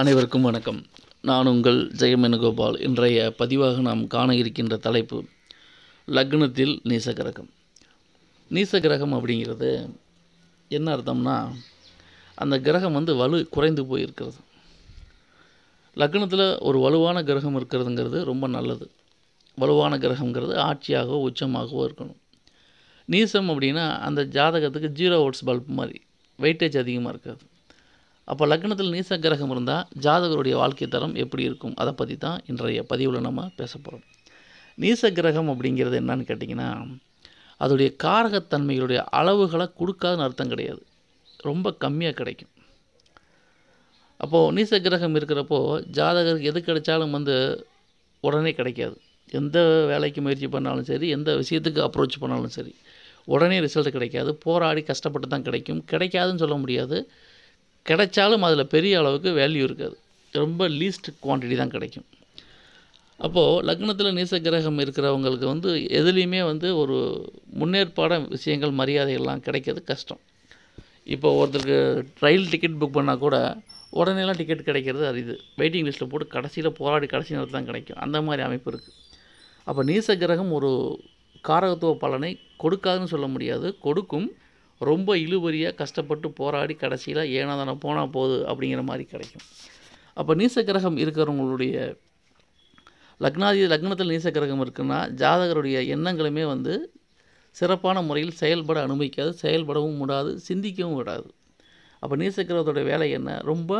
அனைவருக்கும் வணக்கம் நான் உங்கள் ஜெயமேனுகோபால் இன்றைய பதிவாக நாம் காண இருக்கின்ற தலைப்பு லக்னத்தில் நீசகிரகம் நீசகிரகம் அப்படிங்கிறது என்ன அர்த்தம்னா அந்த கிரகம் வந்து வலு குறைந்து போயிருக்கிறது லக்னத்தில் ஒரு வலுவான கிரகம் இருக்கிறதுங்கிறது ரொம்ப நல்லது வலுவான கிரகங்கிறது ஆட்சியாகவோ உச்சமாகவோ இருக்கணும் நீசம் அப்படின்னா அந்த ஜாதகத்துக்கு ஜீரோ ஓட்ஸ் பல்ப் மாதிரி வெயிட்டேஜ் அதிகமாக இருக்காது அப்போ லக்னத்தில் நீச கிரகம் இருந்தால் ஜாதகருடைய வாழ்க்கை தரம் எப்படி இருக்கும் அதை பற்றி தான் இன்றைய பதிவில் நம்ம பேச போகிறோம் நீச கிரகம் அப்படிங்கிறது என்னன்னு கேட்டிங்கன்னா அதோடைய காரகத்தன்மைகளுடைய அளவுகளை கொடுக்காதுன்னு அர்த்தம் கிடையாது ரொம்ப கம்மியாக கிடைக்கும் அப்போது நீச கிரகம் இருக்கிறப்போ ஜாதகருக்கு எது கிடைச்சாலும் வந்து உடனே கிடைக்காது எந்த வேலைக்கு முயற்சி பண்ணாலும் சரி எந்த விஷயத்துக்கு அப்ரோச் பண்ணாலும் சரி உடனே ரிசல்ட் கிடைக்காது போராடி கஷ்டப்பட்டு தான் கிடைக்கும் கிடைக்காதுன்னு சொல்ல முடியாது கிடைச்சாலும் அதில் பெரிய அளவுக்கு வேல்யூ இருக்காது ரொம்ப லீஸ்ட் குவான்டிட்டி தான் கிடைக்கும் அப்போது லக்னத்தில் நீச கிரகம் இருக்கிறவங்களுக்கு வந்து எதுலேயுமே வந்து ஒரு முன்னேற்பாட விஷயங்கள் மரியாதைகள்லாம் கிடைக்கிறது கஷ்டம் இப்போ ஒருத்தருக்கு ரயில் டிக்கெட் புக் பண்ணால் கூட உடனேலாம் டிக்கெட் கிடைக்கிறது அரிது வெயிட்டிங் லிஸ்ட்டில் போட்டு கடைசியில் போராடி கடைசி நேரத்தில் தான் கிடைக்கும் அந்த மாதிரி அமைப்பு இருக்குது அப்போ நீச கிரகம் ஒரு காரகத்துவ பலனை கொடுக்காதுன்னு சொல்ல முடியாது கொடுக்கும் ரொம்ப இழுபறியாக கஷ்டப்பட்டு போராடி கடைசியில் ஏனா தானே போனால் போகுது அப்படிங்கிற மாதிரி கிடைக்கும் அப்போ நீசக்கிரகம் இருக்கிறவங்களுடைய லக்னாதி லக்னத்தில் நீசக்கிரகம் இருக்குன்னா ஜாதகருடைய எண்ணங்களுமே வந்து சிறப்பான முறையில் செயல்பட அனுமதிக்காது செயல்படவும் விடாது சிந்திக்கவும் விடாது அப்போ நீசக்கிரகத்தோட வேலை என்ன ரொம்ப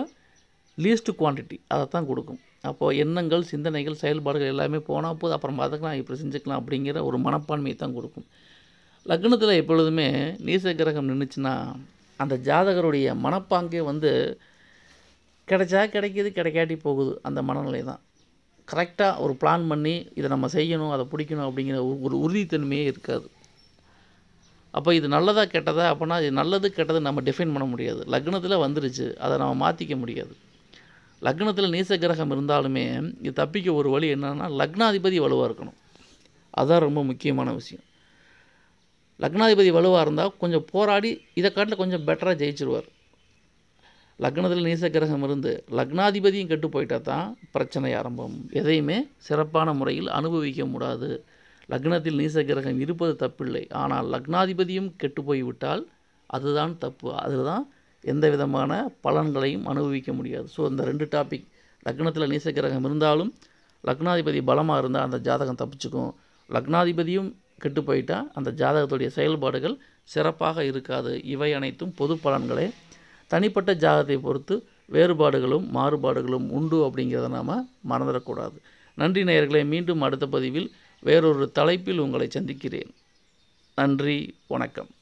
லீஸ்ட் குவான்டிட்டி அதை தான் கொடுக்கும் அப்போது எண்ணங்கள் சிந்தனைகள் செயல்பாடுகள் எல்லாமே போனால் போது அப்புறம் பார்த்துக்கலாம் இப்படி செஞ்சுக்கலாம் அப்படிங்கிற ஒரு மனப்பான்மையை தான் கொடுக்கும் லக்னத்தில் எப்பொழுதுமே நீச கிரகம் நின்றுச்சுன்னா அந்த ஜாதகருடைய மனப்பாங்கே வந்து கிடைச்சா கிடைக்கிது கிடைக்காட்டி போகுது அந்த மனநிலை தான் கரெக்டாக ஒரு பிளான் பண்ணி இதை நம்ம செய்யணும் அதை பிடிக்கணும் அப்படிங்கிற ஒரு உறுதித்தன்மையே இருக்காது அப்போ இது நல்லதா கெட்டதா அப்படின்னா இது நல்லது கெட்டது நம்ம டிஃபைன் பண்ண முடியாது லக்னத்தில் வந்துருச்சு அதை நம்ம மாற்றிக்க முடியாது லக்னத்தில் நீச கிரகம் இருந்தாலுமே இது தப்பிக்க ஒரு வழி என்னென்னா லக்னாதிபதி வலுவாக இருக்கணும் அதுதான் ரொம்ப முக்கியமான விஷயம் லக்னாதிபதி வலுவாக இருந்தால் கொஞ்சம் போராடி இதை காட்டில் கொஞ்சம் பெட்டராக ஜெயிச்சிருவார் லக்னத்தில் நீச கிரகம் இருந்து லக்னாதிபதியும் கெட்டு போயிட்டால் தான் பிரச்சனை ஆரம்பம் எதையுமே சிறப்பான முறையில் அனுபவிக்க முடியாது லக்னத்தில் நீச கிரகம் இருப்பது தப்பில்லை ஆனால் லக்னாதிபதியும் கெட்டு போய்விட்டால் அதுதான் தப்பு அதில் தான் எந்த விதமான பலன்களையும் அனுபவிக்க முடியாது ஸோ இந்த ரெண்டு டாபிக் லக்னத்தில் நீச கிரகம் இருந்தாலும் லக்னாதிபதி பலமாக இருந்தால் அந்த ஜாதகம் தப்பிச்சுக்கும் லக்னாதிபதியும் கெட்டு போயிட்டால் அந்த ஜாதகத்துடைய செயல்பாடுகள் சிறப்பாக இருக்காது இவை அனைத்தும் பொது பலன்களே தனிப்பட்ட ஜாதகத்தை பொறுத்து வேறுபாடுகளும் மாறுபாடுகளும் உண்டு அப்படிங்கிறத நாம் மறந்துடக்கூடாது நன்றி நேயர்களை மீண்டும் அடுத்த பதிவில் வேறொரு தலைப்பில் உங்களை சந்திக்கிறேன் நன்றி வணக்கம்